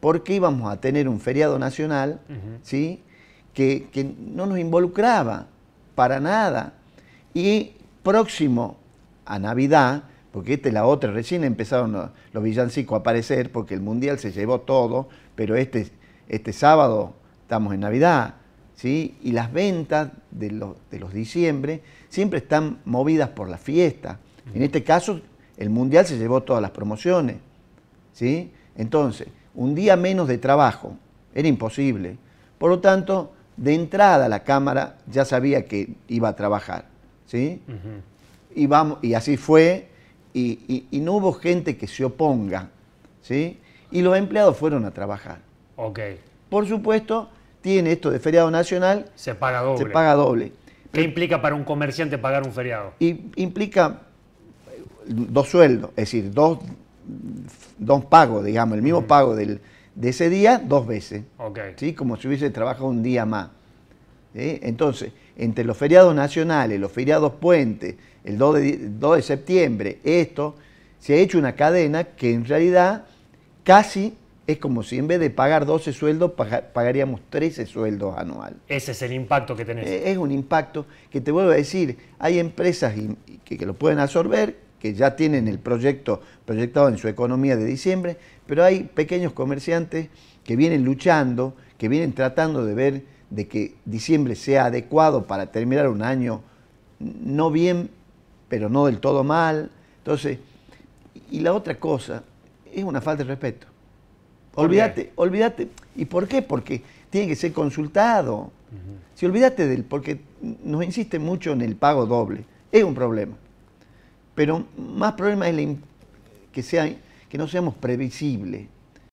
porque íbamos a tener un feriado nacional ¿sí? Que, no nos involucraba para nada. Y próximo a Navidad, porque este es la otra, recién empezaron los, villancicos a aparecer, porque el Mundial se llevó todo, pero este, este sábado estamos en Navidad, ¿sí? y las ventas de, los diciembre siempre están movidas por la fiesta. En este caso, el Mundial se llevó todas las promociones. ¿sí? Entonces, un día menos de trabajo. Era imposible. Por lo tanto, de entrada la Cámara ya sabía que iba a trabajar. ¿sí? y, vamos, y así fue, y, no hubo gente que se oponga. ¿sí? Y los empleados fueron a trabajar. Por supuesto, tiene esto de feriado nacional. Se paga doble. Se paga doble. ¿Qué implica para un comerciante pagar un feriado? implica dos sueldos, es decir, dos dos pagos, digamos, el mismo pago de ese día dos veces. Como si hubiese trabajado un día más. Entonces, entre los feriados nacionales, los feriados puentes, el 2 de, septiembre, esto, se ha hecho una cadena que en realidad casi es como si en vez de pagar 12 sueldos, pagaríamos 13 sueldos anual. Ese es el impacto que tenés. Eh, es un impacto que te vuelvo a decir, hay empresas que, lo pueden absorber, que ya tienen el proyecto proyectado en su economía de diciembre, pero hay pequeños comerciantes que vienen luchando, que vienen tratando de ver de que diciembre sea adecuado para terminar un año no bien, pero no del todo mal. Entonces, y la otra cosa es una falta de respeto. Olvídate, olvídate. ¿Y por qué? Porque tiene que ser consultado. Si olvídate del, porque nos insiste mucho en el pago doble, es un problema. Pero más problema es que, sea, que no seamos previsibles.